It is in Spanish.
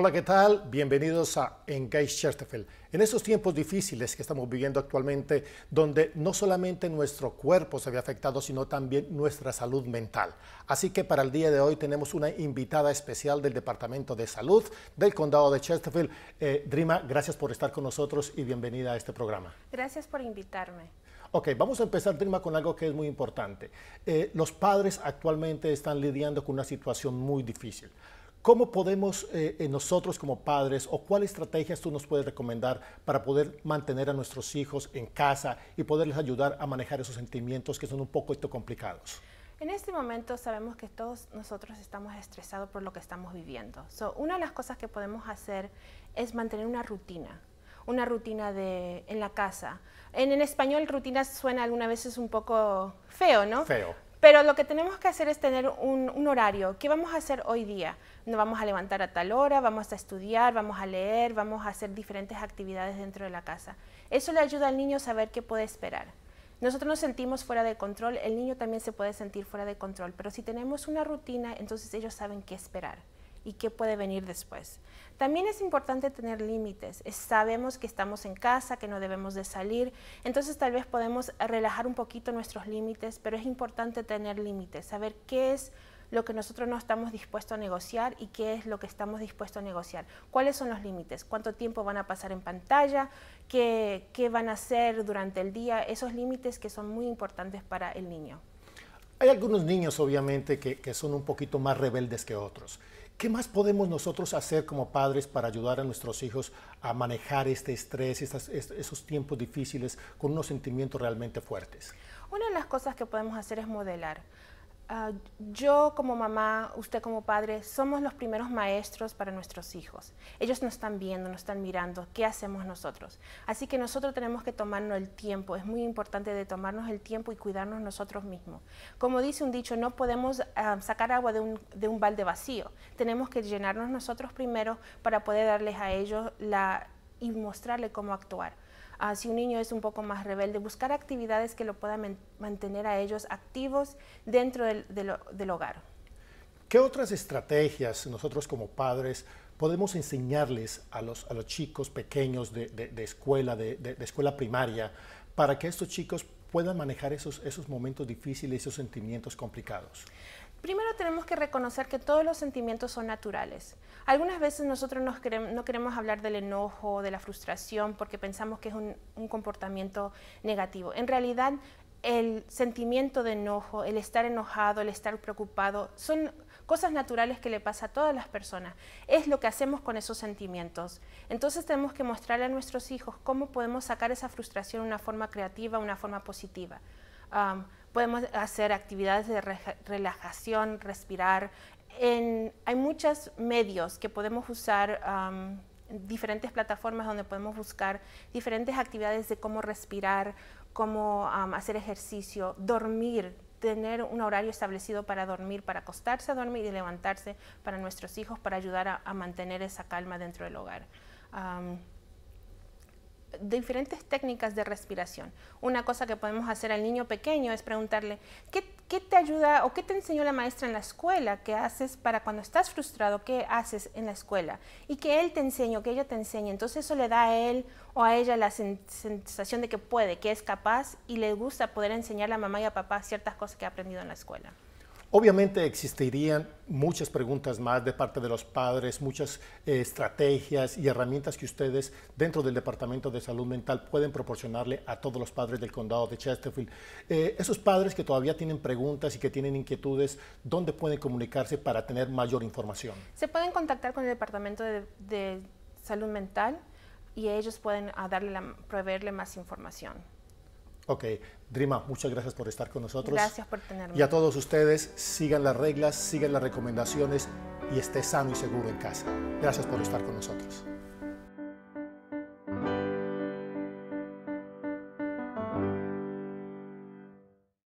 Hola, ¿qué tal? Bienvenidos a Engage Chesterfield. En estos tiempos difíciles que estamos viviendo actualmente, donde no solamente nuestro cuerpo se ve afectado, sino también nuestra salud mental. Así que para el día de hoy tenemos una invitada especial del Departamento de Salud del Condado de Chesterfield. Eh, Drima, gracias por estar con nosotros y bienvenida a este programa. Gracias por invitarme. Ok, vamos a empezar, Drima, con algo que es muy importante. Eh, los padres actualmente están lidiando con una situación muy difícil. ¿Cómo podemos eh, eh, nosotros como padres o cuáles estrategias tú nos puedes recomendar para poder mantener a nuestros hijos en casa y poderles ayudar a manejar esos sentimientos que son un poco complicados? En este momento sabemos que todos nosotros estamos estresados por lo que estamos viviendo. una de las cosas que podemos hacer es mantener una rutina, una rutina de, en la casa. En, en español rutina suena algunas veces un poco feo, ¿no? Feo. Pero lo que tenemos que hacer es tener un, horario. ¿Qué vamos a hacer hoy día? Nos vamos a levantar a tal hora, vamos a estudiar, vamos a leer, vamos a hacer diferentes actividades dentro de la casa. Eso le ayuda al niño a saber qué puede esperar. Nosotros nos sentimos fuera de control, el niño también se puede sentir fuera de control, pero si tenemos una rutina, entonces ellos saben qué esperar y qué puede venir después. También es importante tener límites. Sabemos que estamos en casa, que no debemos de salir, entonces tal vez podemos relajar un poquito nuestros límites, pero es importante tener límites, saber qué es lo que nosotros no estamos dispuestos a negociar y qué es lo que estamos dispuestos a negociar. ¿Cuáles son los límites? ¿Cuánto tiempo van a pasar en pantalla? ¿Qué, van a hacer durante el día? Esos límites que son muy importantes para el niño. Hay algunos niños, obviamente, que son un poquito más rebeldes que otros. ¿Qué más podemos nosotros hacer como padres para ayudar a nuestros hijos a manejar este estrés, esos tiempos difíciles con unos sentimientos realmente fuertes? Una de las cosas que podemos hacer es modelar. Ah, yo como mamá, usted como padre, somos los primeros maestros para nuestros hijos. Ellos nos están viendo, nos están mirando, ¿qué hacemos nosotros? Así que nosotros tenemos que tomarnos el tiempo, es muy importante de tomarnos el tiempo y cuidarnos nosotros mismos. Como dice un dicho, no podemos ah, sacar agua de un, balde vacío, tenemos que llenarnos nosotros primero para poder darles a ellos la, y mostrarles cómo actuar. Ah, si un niño es un poco más rebelde, buscar actividades que lo puedan mantener a ellos activos dentro del, hogar. ¿Qué otras estrategias nosotros como padres podemos enseñarles a los, a los chicos pequeños de, escuela, de, de, escuela primaria, para que estos chicos puedan manejar esos, esos momentos difíciles, esos sentimientos complicados? Primero tenemos que reconocer que todos los sentimientos son naturales. Algunas veces nosotros no queremos hablar del enojo, de la frustración, porque pensamos que es un, comportamiento negativo. En realidad, el sentimiento de enojo, el estar enojado, el estar preocupado, son cosas naturales que le pasa a todas las personas. Es lo que hacemos con esos sentimientos. Entonces tenemos que mostrarle a nuestros hijos cómo podemos sacar esa frustración de una forma creativa, una forma positiva podemos hacer actividades de relajación, respirar. En, hay muchos medios que podemos usar, diferentes plataformas donde podemos buscar diferentes actividades de cómo respirar, cómo hacer ejercicio, dormir, tener un horario establecido para dormir, para acostarse a dormir y levantarse para nuestros hijos, para ayudar a, mantener esa calma dentro del hogar diferentes técnicas de respiración. Una cosa que podemos hacer al niño pequeño es preguntarle, ¿qué, te ayuda o qué te enseñó la maestra en la escuela? ¿Qué haces para cuando estás frustrado? ¿Qué haces en la escuela? Y que él te enseñe o que ella te enseñe. Entonces eso le da a él o a ella la sensación de que puede, que es capaz y le gusta poder enseñar a mamá y a papá ciertas cosas que ha aprendido en la escuela. Obviamente existirían muchas preguntas más de parte de los padres, muchas eh, estrategias y herramientas que ustedes dentro del Departamento de Salud Mental pueden proporcionarle a todos los padres del condado de Chesterfield. Eh, esos padres que todavía tienen preguntas y que tienen inquietudes, ¿dónde pueden comunicarse para tener mayor información? Se pueden contactar con el Departamento de, Salud Mental y ellos pueden ah, darle proveerle más información. Ok, Drima, muchas gracias por estar con nosotros. Gracias por tenerme. Y a todos ustedes, sigan las reglas, sigan las recomendaciones y esté sano y seguro en casa. Gracias por estar con nosotros.